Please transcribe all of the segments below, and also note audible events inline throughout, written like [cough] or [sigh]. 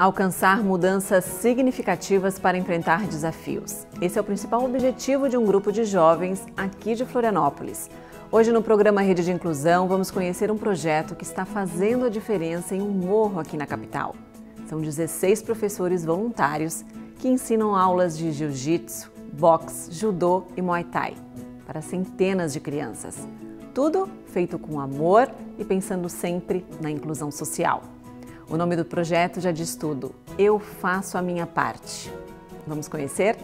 Alcançar mudanças significativas para enfrentar desafios. Esse é o principal objetivo de um grupo de jovens aqui de Florianópolis. Hoje, no programa Rede de Inclusão, vamos conhecer um projeto que está fazendo a diferença em um morro aqui na capital. São 16 professores voluntários que ensinam aulas de jiu-jitsu, boxe, judô e muay thai para centenas de crianças. Tudo feito com amor e pensando sempre na inclusão social. O nome do projeto já diz tudo: Eu Faço a Minha Parte. Vamos conhecer?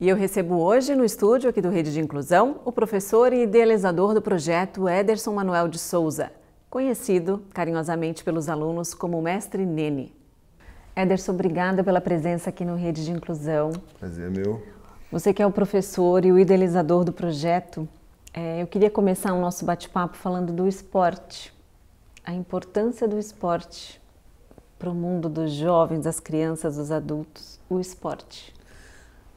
E eu recebo hoje no estúdio aqui do Rede de Inclusão o professor e idealizador do projeto Ederson Manuel de Souza, conhecido carinhosamente pelos alunos como Mestre Nene. Ederson, obrigada pela presença aqui no Rede de Inclusão. Prazer é meu. Você que é o professor e o idealizador do projeto, é, eu queria começar o nosso bate-papo falando do esporte, a importância do esporte para o mundo dos jovens, das crianças, dos adultos, o esporte.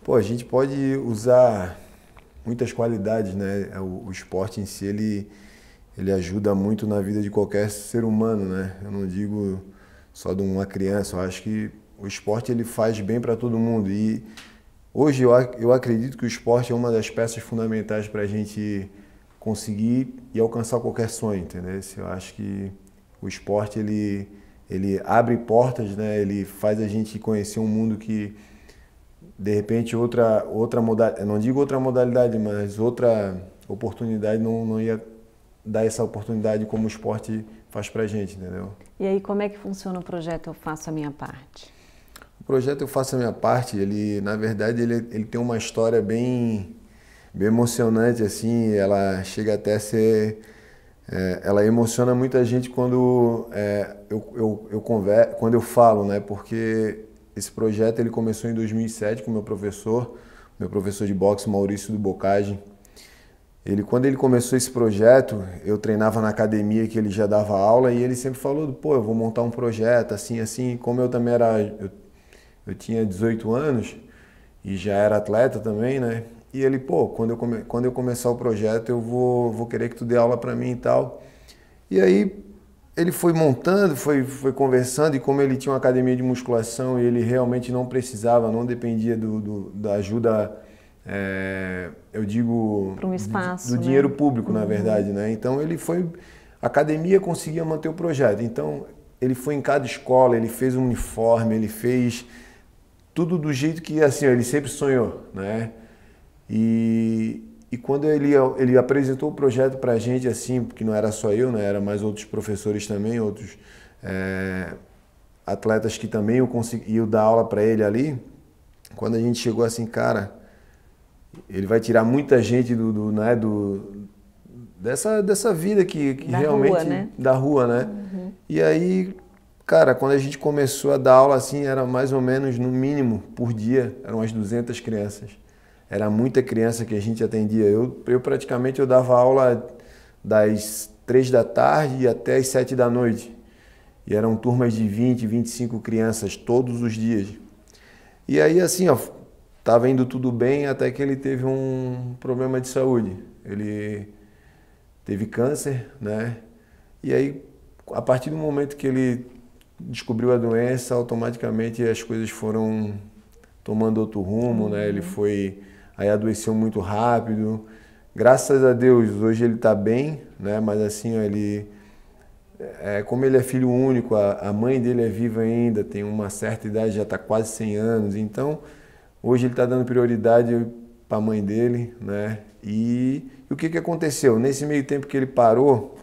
Pô, a gente pode usar muitas qualidades, né? É, o, o esporte em si ele ele ajuda muito na vida de qualquer ser humano, né? Eu não digo só de uma criança. Eu acho que o esporte ele faz bem para todo mundo e hoje eu, eu acredito que o esporte é uma das peças fundamentais para a gente conseguir e alcançar qualquer sonho, entendeu? Eu acho que o esporte ele ele abre portas, né? Ele faz a gente conhecer um mundo que de repente outra outra modalidade, não digo outra modalidade, mas outra oportunidade não, não ia dar essa oportunidade como o esporte faz pra gente, entendeu? E aí, como é que funciona o projeto Eu Faço a Minha Parte? O projeto Eu Faço a Minha Parte, ele, na verdade, ele, ele tem uma história bem, bem emocionante, assim, ela chega até a ser... É, ela emociona muita gente quando, é, eu, eu, eu converso quando eu falo, né? Porque esse projeto ele começou em 2007 com meu professor, meu professor de boxe, Maurício do Bocage, ele, quando ele começou esse projeto, eu treinava na academia que ele já dava aula e ele sempre falou, pô, eu vou montar um projeto assim, assim. Como eu também era, eu, eu tinha 18 anos e já era atleta também, né? E ele, pô, quando eu, come, quando eu começar o projeto, eu vou, vou querer que tu dê aula para mim e tal. E aí ele foi montando, foi, foi conversando, e como ele tinha uma academia de musculação e ele realmente não precisava, não dependia do, do da ajuda é, eu digo um espaço, do, do né? dinheiro público, na uhum. verdade, né? Então ele foi a academia conseguia manter o projeto. Então ele foi em cada escola, ele fez um uniforme, ele fez tudo do jeito que assim ele sempre sonhou, né? E, e quando ele, ele apresentou o projeto para a gente assim, porque não era só eu, né? Era mais outros professores também, outros é, atletas que também eu consegui eu dar aula para ele ali. Quando a gente chegou assim, cara, ele vai tirar muita gente do, do né, do, dessa, dessa vida que, que da realmente. Rua, né? Da rua, né? Uhum. E aí, cara, quando a gente começou a dar aula assim, era mais ou menos, no mínimo, por dia, eram umas 200 crianças. Era muita criança que a gente atendia. Eu, eu praticamente eu dava aula das três da tarde até as sete da noite. E eram turmas de 20, 25 crianças todos os dias. E aí, assim, ó, estava indo tudo bem até que ele teve um problema de saúde. Ele teve câncer, né? E aí, a partir do momento que ele descobriu a doença, automaticamente as coisas foram tomando outro rumo, né? Ele uhum. foi aí adoeceu muito rápido. Graças a Deus, hoje ele está bem, né? Mas assim, ó, ele é, como ele é filho único, a, a, mãe dele é viva ainda, tem uma certa idade, já está quase 100 anos, então Hoje ele está dando prioridade para a mãe dele, né? E, e, o que, que aconteceu? Nesse meio tempo que ele parou,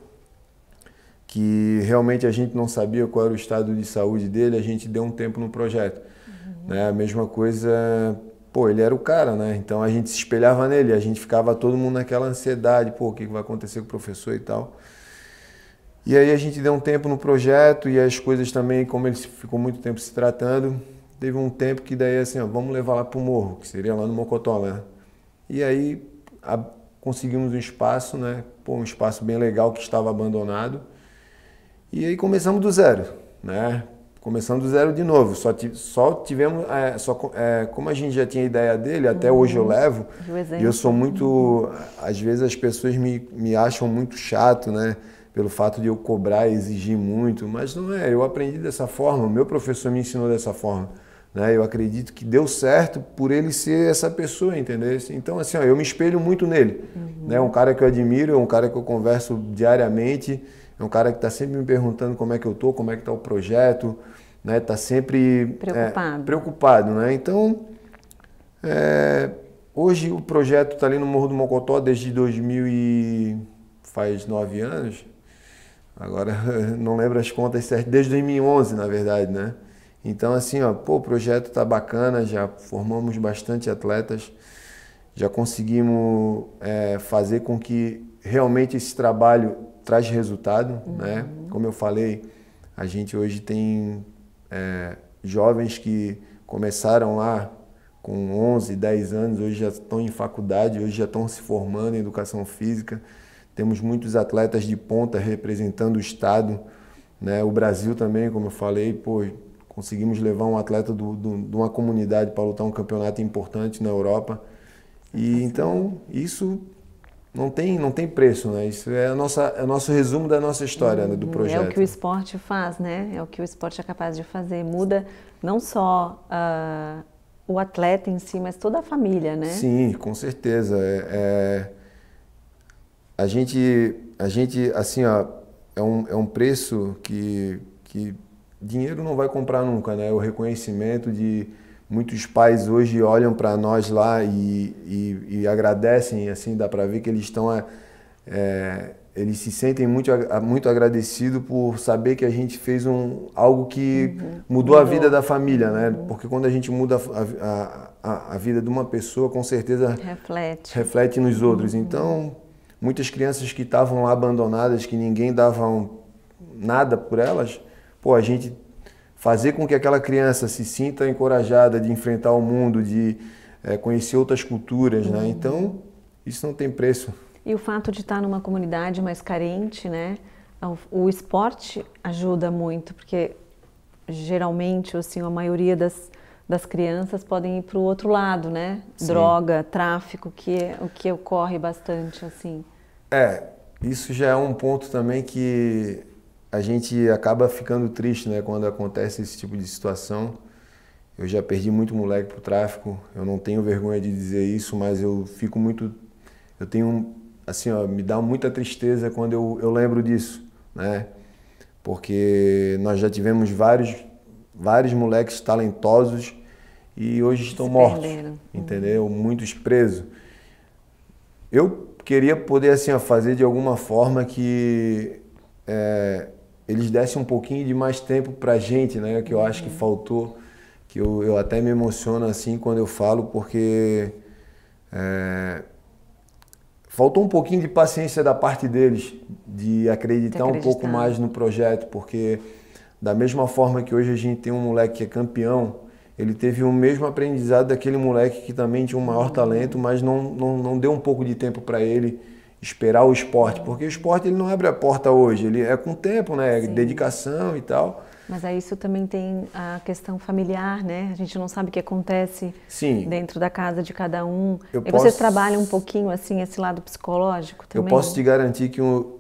que realmente a gente não sabia qual era o estado de saúde dele, a gente deu um tempo no projeto. Uhum. Né? A mesma coisa, pô, ele era o cara, né? Então a gente se espelhava nele, a gente ficava todo mundo naquela ansiedade, pô, o que, que vai acontecer com o professor e tal. E aí a gente deu um tempo no projeto e as coisas também, como ele ficou muito tempo se tratando, Teve um tempo que daí assim, ó, vamos levar lá para o morro, que seria lá no Mocotolã. E aí a, conseguimos um espaço, né? Pô, um espaço bem legal que estava abandonado. E aí começamos do zero, né? Começamos do zero de novo. Só, só tivemos, é, só, é, como a gente já tinha ideia dele, até uhum. hoje eu levo. E eu sou muito, às vezes as pessoas me, me acham muito chato, né? pelo fato de eu cobrar e exigir muito, mas não é, eu aprendi dessa forma, o meu professor me ensinou dessa forma. Né? Eu acredito que deu certo por ele ser essa pessoa, entendeu? Então, assim, ó, eu me espelho muito nele. Uhum. Né? É um cara que eu admiro, é um cara que eu converso diariamente, é um cara que está sempre me perguntando como é que eu tô, como é que está o projeto, né? Está sempre é, preocupado. É, preocupado, né? Então, é, hoje o projeto está ali no Morro do Mocotó desde 2000 e faz nove anos. Agora [laughs] não lembro as contas certas, desde 2011, na verdade, né? Então, assim, ó, pô, o projeto está bacana, já formamos bastante atletas, já conseguimos é, fazer com que realmente esse trabalho traz resultado, né? uhum. né? Como eu falei, a gente hoje tem é, jovens que começaram lá com 11, 10 anos, hoje já estão em faculdade, hoje já estão se formando em educação física. Temos muitos atletas de ponta representando o estado, né? O Brasil também, como eu falei, pô, conseguimos levar um atleta do, do, de uma comunidade para lutar um campeonato importante na Europa. E então isso não tem, não tem preço, né? Isso é, a nossa, é o nosso resumo da nossa história, né, do projeto. Uhum. É o que o esporte faz, né? É o que o esporte é capaz de fazer. Muda não só uh, o atleta em si, mas toda a família, né? Sim, com certeza. É, é, a gente, a gente assim, ó, é um, é um preço que, que dinheiro não vai comprar nunca, né? O reconhecimento de muitos pais hoje olham para nós lá e, e, e, agradecem, assim dá para ver que eles estão é, é, eles se sentem muito muito agradecido por saber que a gente fez um algo que uhum. mudou, mudou, a vida da família, né? Uhum. Porque quando a gente muda a, a, a, vida de uma pessoa, com certeza reflete, reflete nos uhum. outros. Uhum. Então muitas crianças que estavam lá abandonadas, que ninguém dava um, nada por elas pô, a gente fazer com que aquela criança se sinta encorajada de enfrentar o mundo, de é, conhecer outras culturas, né? Uhum. Então, isso não tem preço. E o fato de estar numa comunidade mais carente, né? O esporte ajuda muito, porque geralmente, assim, a maioria das, das crianças podem ir para o outro lado, né? Sim. Droga, tráfico, que é, o que ocorre bastante, assim. É, isso já é um ponto também que a gente acaba ficando triste né, quando acontece esse tipo de situação. Eu já perdi muito moleque pro tráfico, eu não tenho vergonha de dizer isso, mas eu fico muito. Eu tenho. Assim, ó, me dá muita tristeza quando eu, eu lembro disso, né? Porque nós já tivemos vários, vários moleques talentosos e hoje estão mortos, perderam. Uhum. entendeu? Muitos presos. Eu queria poder, assim, ó, fazer de alguma forma que. É, eles dessem um pouquinho de mais tempo a gente, né? Que eu acho que faltou, que eu, eu até me emociono assim quando eu falo, porque é, faltou um pouquinho de paciência da parte deles, de acreditar, acreditar um pouco mais no projeto, porque da mesma forma que hoje a gente tem um moleque que é campeão, ele teve o mesmo aprendizado daquele moleque que também tinha um maior talento, mas não, não, não deu um pouco de tempo para ele esperar o esporte, porque o esporte ele não abre a porta hoje, ele é com tempo, né? Sim. Dedicação e tal. Mas aí isso também tem a questão familiar, né? A gente não sabe o que acontece Sim. dentro da casa de cada um. Eu e posso... vocês trabalham um pouquinho assim esse lado psicológico também? Eu posso te garantir que um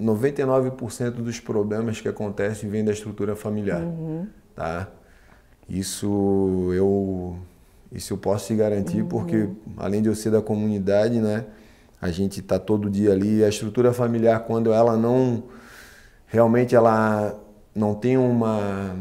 99% dos problemas que acontecem vêm da estrutura familiar, uhum. tá? Isso eu isso eu posso te garantir uhum. porque além de eu ser da comunidade, né? a gente está todo dia ali. A estrutura familiar, quando ela não. Realmente ela não tem uma.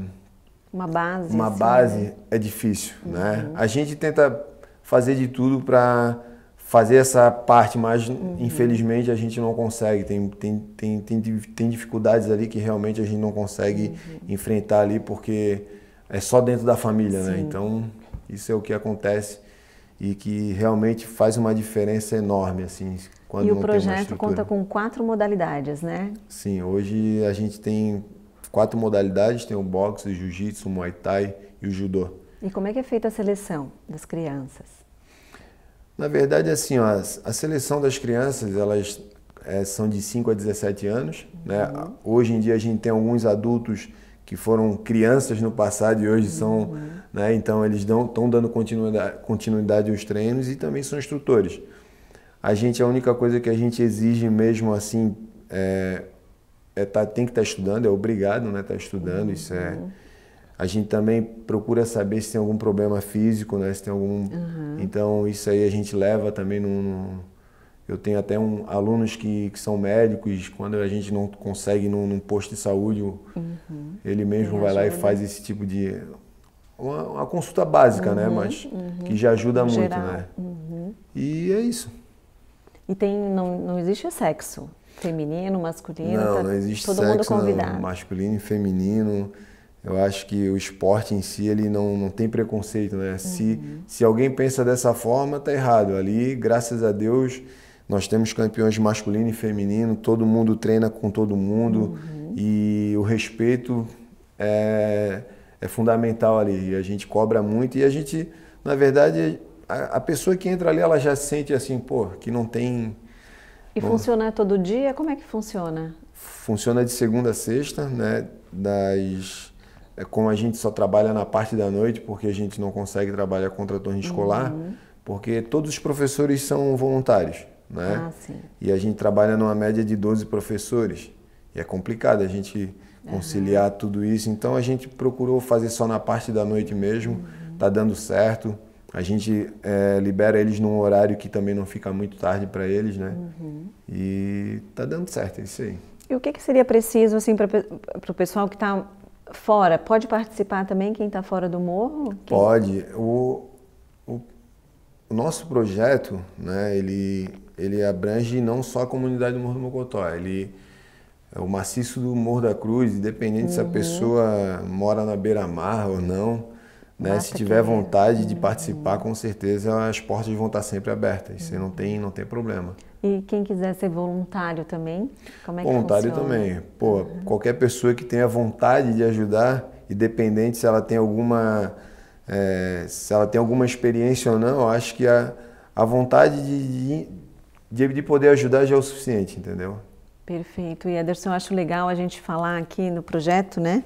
Uma base. Uma assim, base né? é difícil, né? uhum. né? A gente tenta fazer de tudo para fazer essa parte, mas uhum. infelizmente a gente não consegue. Tem, tem, tem, tem, tem, dificuldades ali que realmente a gente não consegue uhum. enfrentar ali porque é só dentro da família, né? Sim. né? Então, isso é o que acontece e que realmente faz uma diferença enorme assim quando e o projeto conta com quatro modalidades né sim hoje a gente tem quatro modalidades tem o boxe o jiu-jitsu o muay thai e o judô e como é que é feita a seleção das crianças na verdade assim ó, a seleção das crianças elas é, são de 5 a 17 anos né? uhum. né hoje em dia a gente tem alguns adultos que foram crianças no passado e hoje são, uhum. né, então eles estão dando continuidade, continuidade aos treinos e também são instrutores. A gente, a única coisa que a gente exige mesmo assim, é, é tá, tem que estar tá estudando, é obrigado né, estar tá estudando, uhum. isso é... Uhum. A gente também procura saber se tem algum problema físico, né, se tem algum... Uhum. Então isso aí a gente leva também num eu tenho até um, alunos que, que são médicos, quando a gente não consegue num, num posto de saúde, uhum. ele mesmo vai lá e faz esse tipo de. Uma, uma consulta básica, né, uhum, né? Mas uhum. que já ajuda muito, né? né? E é isso. E tem, não, não existe sexo feminino, masculino? Não, tá não existe todo sexo, mundo convidado. Não, masculino e feminino. Eu acho que o esporte em si ele não, não tem preconceito, né? Se, uhum. se alguém pensa dessa forma, tá errado. Ali, graças a Deus nós temos campeões masculino e feminino, todo mundo treina com todo mundo uhum. e o respeito é, é, fundamental ali. A gente cobra muito e a gente, na verdade, a, a pessoa que entra ali, ela já sente assim, pô, que não tem. E funciona todo dia? Como é que funciona? Funciona de segunda a sexta, né? Das é como a gente só trabalha na parte da noite, porque a gente não consegue trabalhar contra turno escolar, uhum. porque todos os professores são voluntários né? Ah, e a gente trabalha numa média de 12 professores. E é complicado a gente conciliar uhum. tudo isso. Então a gente procurou fazer só na parte da noite mesmo. Uhum. Tá dando certo. A gente é, libera eles num horário que também não fica muito tarde para eles, né? Uhum. E tá dando certo, é isso aí. E o que, que seria preciso assim para o pessoal que está fora? Pode participar também quem está fora do morro? Quem... Pode. O, o, o nosso projeto, né? Ele ele abrange não só a comunidade do Morro do Mocotó, ele é o maciço do Morro da Cruz, independente uhum. se a uhum. pessoa mora na beira-mar ou não, né? se tiver vontade de uhum. participar, com certeza as portas vão estar sempre abertas. Uhum. Você não tem, não tem problema. E quem quiser ser voluntário também, como é voluntário que Voluntário também. Pô, uhum. qualquer pessoa que tenha vontade de ajudar, independente se ela tem alguma é, se ela tem alguma experiência ou não, eu acho que a, a vontade de, de de, de poder ajudar já é o suficiente, entendeu? Perfeito. E Ederson, eu acho legal a gente falar aqui no projeto, né?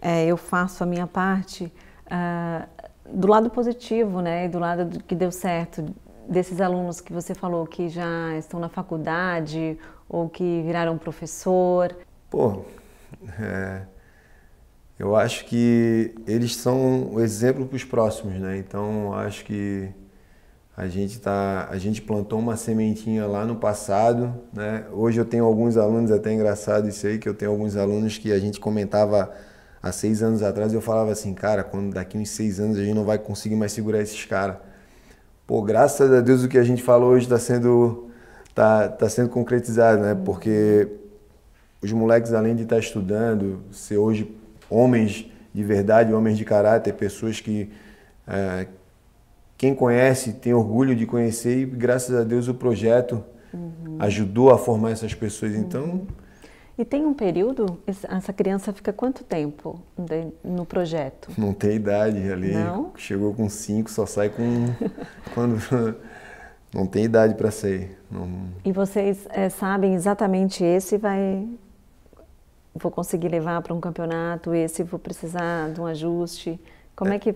É, eu faço a minha parte uh, do lado positivo, né? E do lado do que deu certo, desses alunos que você falou que já estão na faculdade ou que viraram professor? Pô, é, eu acho que eles são o exemplo para os próximos, né? Então acho que a gente, tá, a gente plantou uma sementinha lá no passado. Né? Hoje eu tenho alguns alunos, é até é engraçado isso aí, que eu tenho alguns alunos que a gente comentava há seis anos atrás, eu falava assim, cara, quando daqui uns seis anos a gente não vai conseguir mais segurar esses caras. Pô, graças a Deus o que a gente falou hoje está sendo, tá, tá sendo concretizado, né? Porque os moleques, além de estar tá estudando, ser hoje homens de verdade, homens de caráter, pessoas que. É, quem conhece tem orgulho de conhecer e graças a Deus o projeto uhum. ajudou a formar essas pessoas. Então. Uhum. E tem um período? Essa criança fica quanto tempo no projeto? Não tem idade ali. Não? Chegou com cinco, só sai com [laughs] quando [laughs] não tem idade para sair. Não... E vocês é, sabem exatamente esse vai vou conseguir levar para um campeonato, esse vou precisar de um ajuste. Como é, é que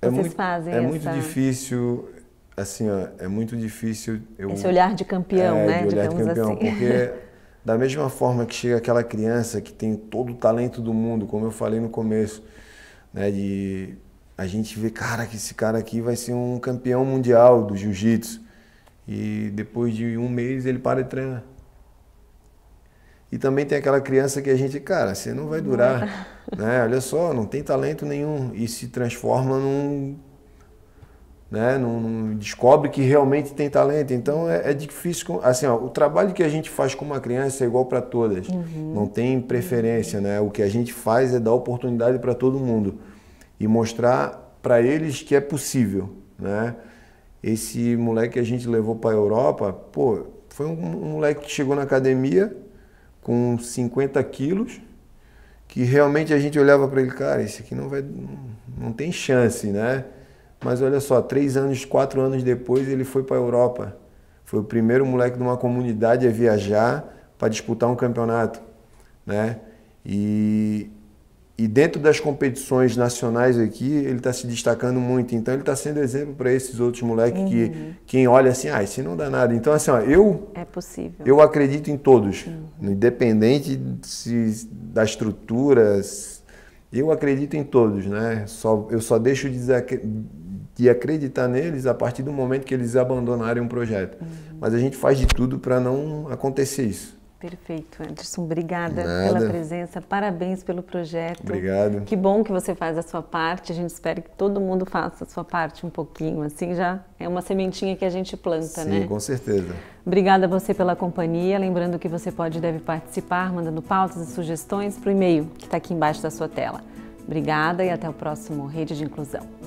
é vocês muito, fazem? É essa... muito difícil, assim, ó, é muito difícil. Eu, Esse olhar de campeão, é, né? De olhar de campeão, assim. porque [laughs] da mesma forma que chega aquela criança que tem todo o talento do mundo, como eu falei no começo, né? De a gente vê, cara, que esse cara aqui vai ser um campeão mundial do jiu-jitsu. E depois de um mês ele para de treinar. E também tem aquela criança que a gente, cara, você não vai durar, [laughs] né? Olha só, não tem talento nenhum e se transforma num, né? Num, num descobre que realmente tem talento. Então é, é difícil, assim, ó, o trabalho que a gente faz com uma criança é igual para todas. Uhum. Não tem preferência, né? O que a gente faz é dar oportunidade para todo mundo e mostrar para eles que é possível, né? Esse moleque que a gente levou para a Europa, pô, foi um, um moleque que chegou na academia com 50 quilos, que realmente a gente olhava para ele, cara, esse aqui não vai, não, não tem chance, né? Mas olha só, três anos, quatro anos depois ele foi para a Europa. Foi o primeiro moleque de uma comunidade a viajar para disputar um campeonato, né? E e dentro das competições nacionais aqui, ele está se destacando muito. Então, ele está sendo exemplo para esses outros moleques uhum. que quem olha assim, ah, esse não dá nada. Então, assim, ó, eu. É possível. Eu acredito em todos, uhum. independente se, da estrutura. Eu acredito em todos, né? Só, eu só deixo de, de acreditar neles a partir do momento que eles abandonarem um projeto. Uhum. Mas a gente faz de tudo para não acontecer isso. Perfeito, Anderson. Obrigada Nada. pela presença. Parabéns pelo projeto. Obrigado. Que bom que você faz a sua parte. A gente espera que todo mundo faça a sua parte um pouquinho. Assim já é uma sementinha que a gente planta, Sim, né? Sim, com certeza. Obrigada a você pela companhia. Lembrando que você pode e deve participar mandando pautas e sugestões para o e-mail que está aqui embaixo da sua tela. Obrigada e até o próximo Rede de Inclusão.